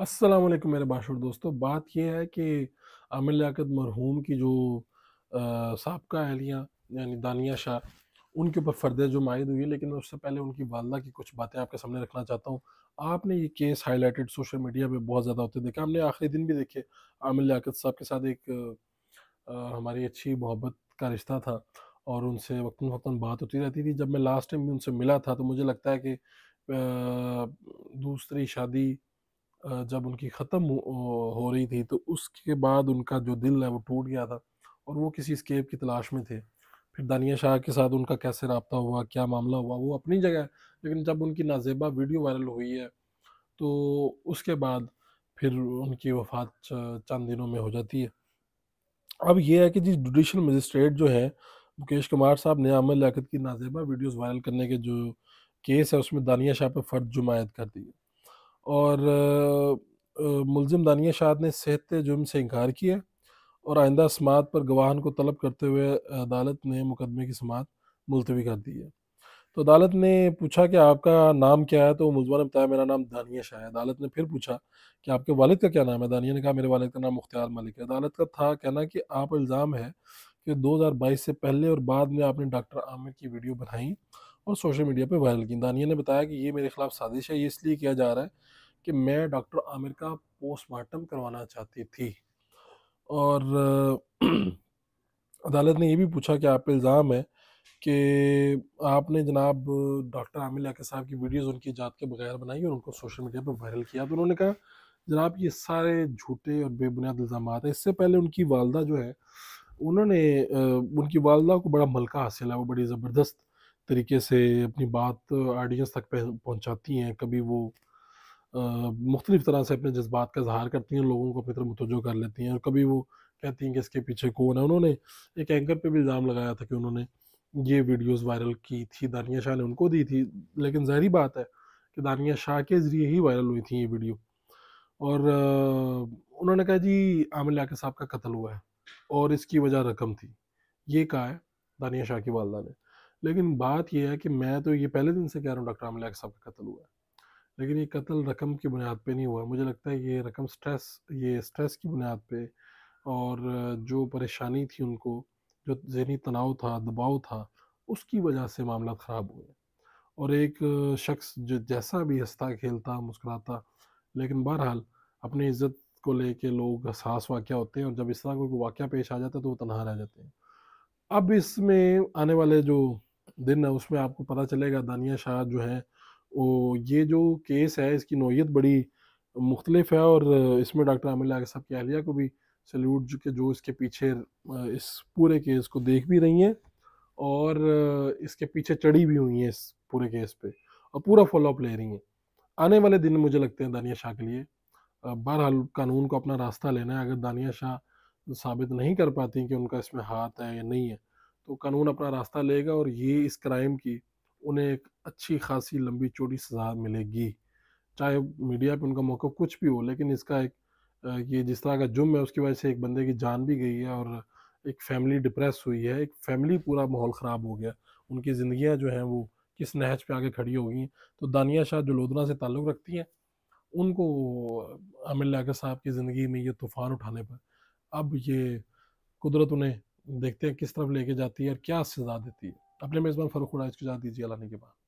अस्सलाम वालेकुम मेरे बाशुर दोस्तों बात यह है कि आमिर लियाकत मरहूम की जो सबका अहलियाँ यानी दानिया शाह उनके ऊपर फर्द जो मायद हुई है लेकिन मैं उससे पहले उनकी वालदा की कुछ बातें आपके सामने रखना चाहता हूँ आपने ये केस हाईलाइटेड सोशल मीडिया पे बहुत ज़्यादा होते देखा हमने आखिरी दिन भी देखे आमिर लियाकत साहब के साथ एक आ, हमारी अच्छी मोहब्बत का रिश्ता था और उनसे वक्ता वक्ता बात होती रहती थी जब मैं लास्ट टाइम भी उनसे मिला था तो मुझे लगता है कि दूसरी शादी जब उनकी ख़त्म हो रही थी तो उसके बाद उनका जो दिल है वो टूट गया था और वो किसी स्केप की तलाश में थे फिर दानिया शाह के साथ उनका कैसे रबता हुआ क्या मामला हुआ वो अपनी जगह लेकिन जब उनकी नाजेबा वीडियो वायरल हुई है तो उसके बाद फिर उनकी वफात चंद दिनों में हो जाती है अब ये है कि जी जुडिशल मजिस्ट्रेट जो है मुकेश कुमार साहब ने आमिर लियात की नाजेबा वीडियोस वायरल करने के जो केस है उसमें दानिया शाह पर फर्ज जुमायत कर दी है और मुलजिम दानिया शाह ने सेहत जुर्म से इनकार किया और आइंदा समात पर गवाहन को तलब करते हुए अदालत ने मुकदमे की समात मुलतवी कर दी है तो अदालत ने पूछा कि आपका नाम क्या है तो मुलजमा ने बताया मेरा नाम दानिया शाह है अदालत ने फिर पूछा कि आपके वालिद का क्या नाम है दानिया ने कहा मेरे वालिद का नाम मुख्तियार मलिक है अदालत का था कहना कि आप इल्ज़ाम है कि 2022 से पहले और बाद में आपने डॉक्टर आमिर की वीडियो बनाई और सोशल मीडिया पर वायरल की दानिया ने बताया कि ये मेरे खिलाफ साजिश है ये इसलिए किया जा रहा है कि मैं डॉक्टर आमिर का पोस्टमार्टम करवाना चाहती थी और अदालत ने ये भी पूछा कि आप पे इल्ज़ाम है कि आपने जनाब डॉक्टर आमिर लाके साहब की वीडियोस उनकी जात के बगैर बनाई और उनको सोशल मीडिया पर वायरल किया तो उन्होंने कहा जनाब ये सारे झूठे और बेबुनियाद इल्ज़ाम हैं इससे पहले उनकी वालदा जो है उन्होंने उनकी वालदा को बड़ा मलका हासिल है वो बड़ी ज़बरदस्त तरीके से अपनी बात ऑडियंस तक पहुँचाती हैं कभी वो मुख्तलिफ़ तरह से अपने जज्बात का इजहार करती हैं लोगों को अपनी तरफ मुतवजो कर लेती हैं और कभी वो कहती हैं कि इसके पीछे कौन है उन्होंने एक एंकर पे भी इल्ज़ाम लगाया था कि उन्होंने ये वीडियोस वायरल की थी दानिया शाह ने उनको दी थी लेकिन जहरी बात है कि दानिया शाह के ज़रिए ही वायरल हुई थी ये वीडियो और उन्होंने कहा जी आमिर आके साहब का कत्ल हुआ है और इसकी वजह रकम थी ये कहा है दानिया शाह की वालदा ने लेकिन बात यह है कि मैं तो ये पहले दिन से कह रहा हूँ डॉक्टर आमिला साहब का कत्ल हुआ है लेकिन ये कत्ल रकम की बुनियाद पे नहीं हुआ मुझे लगता है ये रकम स्ट्रेस ये स्ट्रेस की बुनियाद पे और जो परेशानी थी उनको जो जहनी तनाव था दबाव था उसकी वजह से मामला ख़राब हुए और एक शख्स जो जैसा भी हंसता खेलता मुस्कुराता लेकिन बहरहाल अपनी इज़्ज़त को लेके लोग हसास वाक़ होते हैं और जब इस तरह कोई वाक़ पेश आ जाता है तो वो तनहा रह जाते हैं अब इसमें आने वाले जो दिन है उसमें आपको पता चलेगा दानिया शाह जो है वो ये जो केस है इसकी नोयत बड़ी मुख्तलिफ है और इसमें डॉक्टर आमिर आगे साहब अहलिया को भी सल्यूट जो के जो इसके पीछे इस पूरे केस को देख भी रही हैं और इसके पीछे चढ़ी भी हुई हैं इस पूरे केस पे और पूरा फॉलोअप ले रही हैं आने वाले दिन मुझे लगते हैं दानिया शाह के लिए बहरहाल कानून को अपना रास्ता लेना है अगर दानिया शाह साबित नहीं कर पाती कि उनका इसमें हाथ है या नहीं है तो कानून अपना रास्ता लेगा और ये इस क्राइम की उन्हें एक अच्छी खासी लंबी चोटी सजा मिलेगी चाहे मीडिया पे उनका मौका कुछ भी हो लेकिन इसका एक ये जिस तरह का जुम्म है उसकी वजह से एक बंदे की जान भी गई है और एक फैमिली डिप्रेस हुई है एक फैमिली पूरा माहौल ख़राब हो गया उनकी ज़िंदियाँ जो हैं वो किस नहज पे आके खड़ी हो गई हैं तो दानिया शाह जो लोधना से ताल्लुक़ रखती हैं उनको आमिर लाकर साहब की ज़िंदगी में ये तूफ़ान उठाने पर अब ये कुदरत उन्हें देखते हैं किस तरफ लेके जाती है और क्या सजा देती है अपने मेज़बान फरूख उड़ा की जा दीजिए अलाने के बाद